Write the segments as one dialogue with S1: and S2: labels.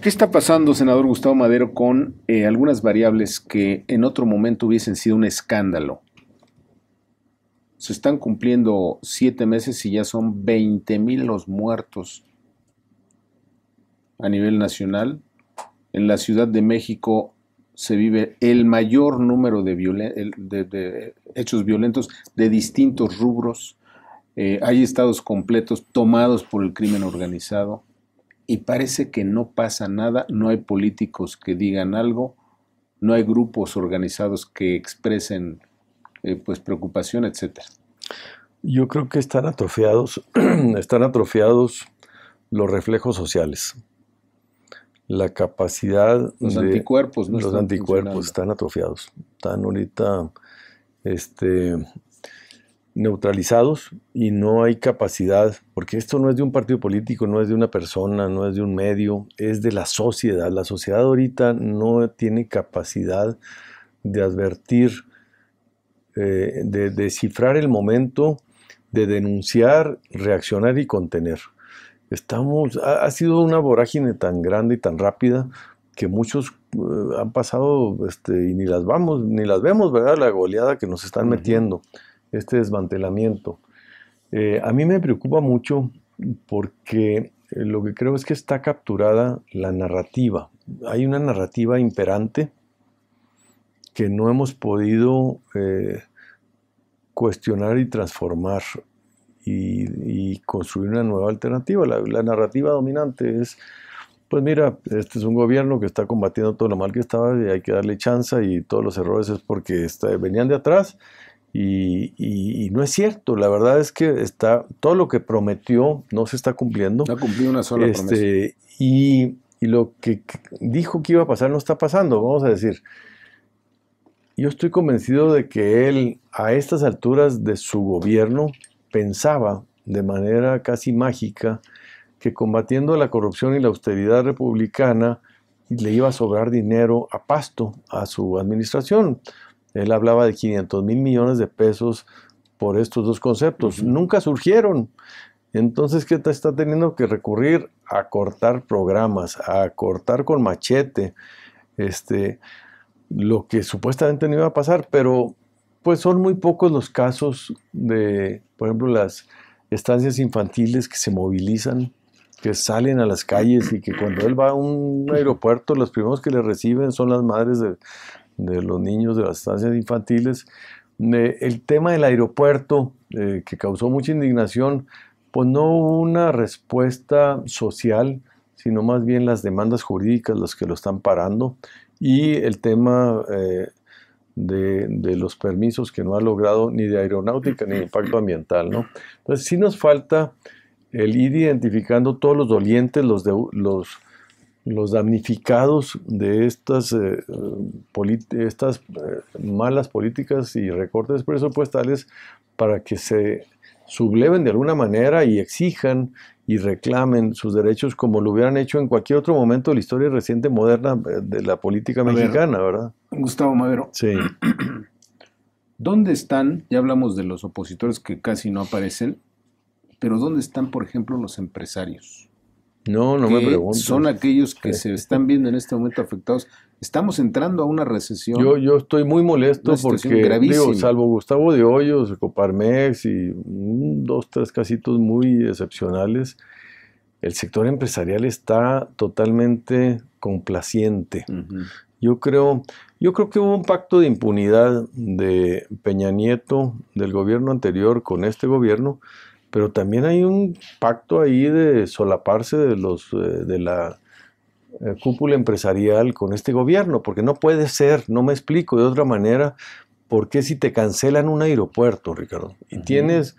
S1: ¿Qué está pasando, senador Gustavo Madero, con eh, algunas variables que en otro momento hubiesen sido un escándalo? Se están cumpliendo siete meses y ya son 20 mil los muertos a nivel nacional. En la Ciudad de México se vive el mayor número de, hechos violentos de distintos rubros. Eh, hay estados completos tomados por el crimen organizado y parece que no pasa nada, no hay políticos que digan algo, no hay grupos organizados que expresen eh, pues preocupación, etc. Yo creo que están atrofiados, están atrofiados
S2: los reflejos sociales. La capacidad los anticuerpos, no los anticuerpos están atrofiados. Están ahorita este neutralizados y no hay capacidad, porque esto no es de un partido político, no es de una persona, no es de un medio, es de la sociedad. La sociedad ahorita no tiene capacidad de advertir, eh, de descifrar el momento, de denunciar, reaccionar y contener. Estamos, ha, sido una vorágine tan grande y tan rápida que muchos eh, han pasado este, y ni las vamos, ni las vemos, ¿verdad? La goleada que nos están metiendo este desmantelamiento. Eh, a mí me preocupa mucho porque eh, lo que creo es que está capturada la narrativa. Hay una narrativa imperante que no hemos podido eh, cuestionar y transformar y, construir una nueva alternativa. La, narrativa dominante es, pues mira, este es un gobierno que está combatiendo todo lo mal que estaba y hay que darle chance y todos los errores es porque venían de atrás y, no es cierto, la verdad es que está todo lo que prometió no se está cumpliendo. No ha
S1: cumplido una sola este, promesa.
S2: y, lo que dijo que iba a pasar no está pasando, vamos a decir. Yo estoy convencido de que él, a estas alturas de su gobierno, pensaba de manera casi mágica que combatiendo la corrupción y la austeridad republicana le iba a sobrar dinero a pasto a su administración. Él hablaba de 500 mil millones de pesos por estos dos conceptos. Nunca surgieron. Entonces, ¿qué está teniendo que recurrir a cortar programas, a cortar con machete? Este, lo que supuestamente no iba a pasar, pero pues son muy pocos los casos de, por ejemplo, las estancias infantiles que se movilizan, que salen a las calles y que cuando él va a un aeropuerto, los primeros que le reciben son las madres de, de los niños de las estancias infantiles. Eh, el tema del aeropuerto, eh, que causó mucha indignación, pues no una respuesta social, sino más bien las demandas jurídicas las que lo están parando y el tema eh, de, los permisos que no ha logrado ni de aeronáutica ni de impacto ambiental. ¿no? Entonces sí nos falta el ir identificando todos los dolientes, los, de, los los damnificados de estas, eh, eh, malas políticas y recortes presupuestales para que se subleven de alguna manera y exijan y reclamen sus derechos como lo hubieran hecho en cualquier otro momento de la historia reciente moderna eh, de la política mexicana, ¿verdad?
S1: Gustavo Madero. Sí. ¿Dónde están, ya hablamos de los opositores que casi no aparecen, pero dónde están, por ejemplo, los empresarios?
S2: No, no me pregunto. Son aquellos que se este.
S1: están viendo en este momento afectados. Estamos entrando a una recesión. Yo, estoy muy molesto porque,
S2: salvo Gustavo de Hoyos, Coparmex y dos, tres casitos muy excepcionales, el sector empresarial está totalmente complaciente. Yo creo, yo creo que hubo un pacto de impunidad de Peña Nieto, del gobierno anterior, con este gobierno, pero también hay un pacto ahí de solaparse de los eh, de la eh, cúpula empresarial con este gobierno, porque no puede ser, no me explico de otra manera, porque si te cancelan un aeropuerto, Ricardo, y tienes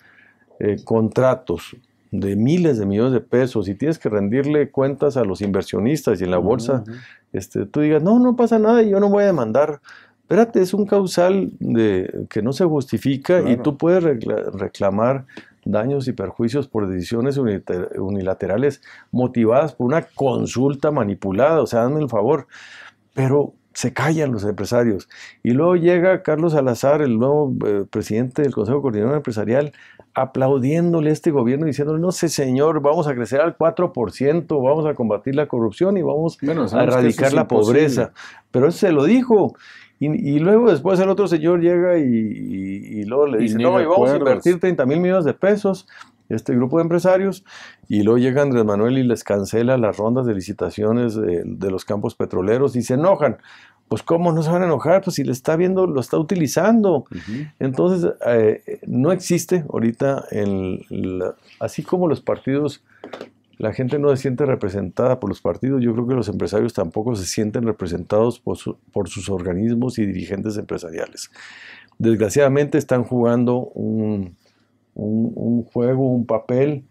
S2: eh, contratos de miles de millones de pesos y tienes que rendirle cuentas a los inversionistas y en la bolsa, este, tú digas, no, no pasa nada, yo no voy a demandar espérate, es un causal de, que no se justifica y tú puedes reclamar daños y perjuicios por decisiones unilaterales motivadas por una consulta manipulada, o sea, dame el favor. Pero se callan los empresarios. Y luego llega Carlos Salazar, el nuevo eh, presidente del Consejo Coordinador Empresarial, aplaudiéndole a este gobierno, diciéndole, no sé señor, vamos a crecer al 4%, vamos a combatir la corrupción y vamos a erradicar la pobreza. Pero eso se lo dijo. Y, luego después el otro señor llega y, luego le dice, no, y vamos a invertir 30 mil millones de pesos, este grupo de empresarios, y luego llega Andrés Manuel y les cancela las rondas de licitaciones de, los campos petroleros y se enojan. Pues cómo no se van a enojar, pues si le está viendo, lo está utilizando. Entonces, eh, no existe ahorita, así como los partidos la gente no se siente representada por los partidos. Yo creo que los empresarios tampoco se sienten representados por, sus organismos y dirigentes empresariales. Desgraciadamente están jugando un, juego, un papel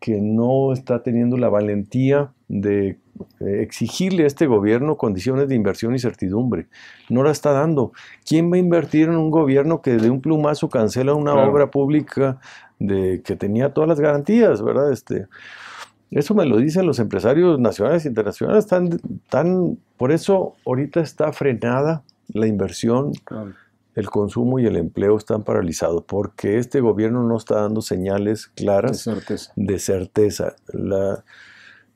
S2: que no está teniendo la valentía de eh, exigirle a este gobierno condiciones de inversión y certidumbre. No la está dando. ¿Quién va a invertir en un gobierno que de un plumazo cancela una obra pública que tenía todas las garantías, verdad? Este, eso me lo dicen los empresarios nacionales e internacionales. Están por eso ahorita está frenada la inversión, el consumo y el empleo están paralizados, porque este gobierno no está dando señales claras de certeza. De certeza.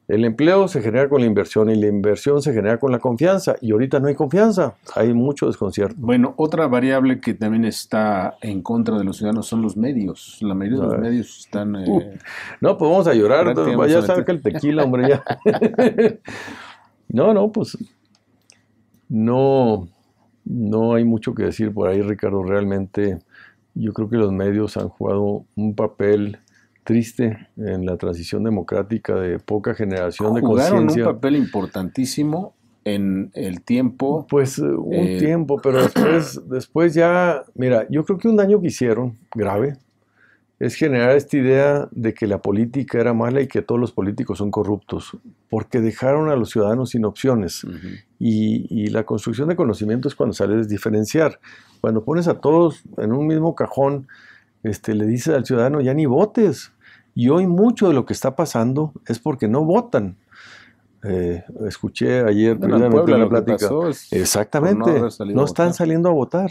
S2: El empleo se genera con la inversión y la inversión se genera con la confianza y ahorita no hay confianza,
S1: hay mucho desconcierto. Bueno, otra variable que también está en contra de los ciudadanos son los medios. La mayoría de los medios están... Eh,
S2: no, pues vamos a llorar, pues, vaya a que el tequila, hombre,
S1: no, no, pues no,
S2: no hay mucho que decir por ahí, Ricardo, realmente yo creo que los medios han jugado un papel triste en la transición democrática de poca generación de conciencia. Jugaron un
S1: papel importantísimo en el tiempo. Pues
S2: eh, un eh, tiempo, pero después, después ya, mira, yo creo que un daño que hicieron grave es generar esta idea de que la política era mala y que todos los políticos son corruptos, porque dejaron a los ciudadanos sin opciones. y, la construcción de conocimiento es cuando sales diferenciar. Cuando pones a todos en un mismo cajón, este, le dices al ciudadano, ya ni votes, y hoy mucho de lo que está pasando es porque no votan. Eh, escuché ayer bueno, la plática. Exactamente, no, están saliendo a votar.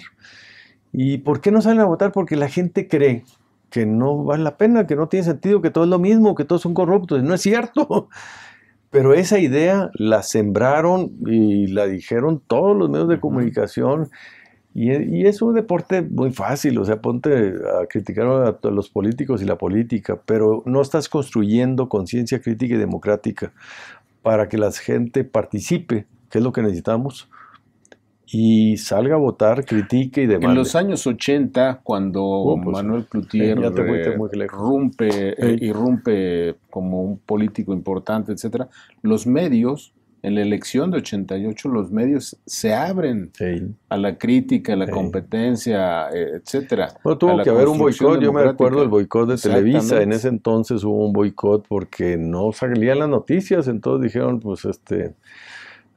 S2: ¿Y por qué no salen a votar? Porque la gente cree que no vale la pena, que no tiene sentido, que todo es lo mismo, que todos son corruptos. No es cierto. Pero esa idea la sembraron y la dijeron todos los medios de comunicación. Y, es un deporte muy fácil, o sea, ponte a criticar a, los políticos y la política, pero no estás construyendo conciencia crítica y democrática para que la gente participe, que es lo que necesitamos, y salga a votar, critique y demás. En los
S1: años 80, cuando uh, pues, Manuel Plutier eh, irrumpe, eh, irrumpe como un político importante, etcétera, los medios en la elección de 88 los medios se abren a la crítica, a la competencia, eh, etcétera. No tuvo que haber un boicot, yo me acuerdo del boicot de Televisa, en ese
S2: entonces hubo un boicot porque no salían las noticias, entonces dijeron, pues este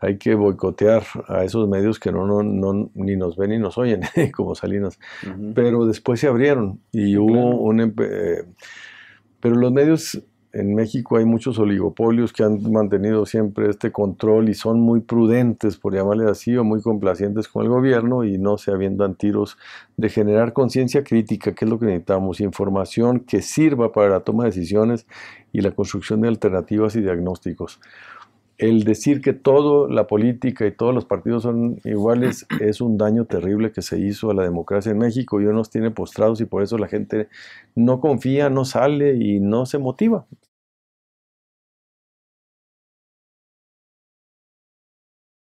S2: hay que boicotear a esos medios que no, no, ni nos ven ni nos oyen, como Salinas. Pero después se abrieron y hubo un... Eh, pero los medios en México hay muchos oligopolios que han mantenido siempre este control y son muy prudentes, por llamarle así, o muy complacientes con el gobierno y no se avientan tiros de generar conciencia crítica, que es lo que necesitamos, información que sirva para la toma de decisiones y la construcción de alternativas y diagnósticos el decir que toda la política y todos los partidos son iguales es un daño terrible que se hizo a la democracia en México y hoy nos tiene postrados y por eso la gente
S1: no confía, no sale y no se motiva.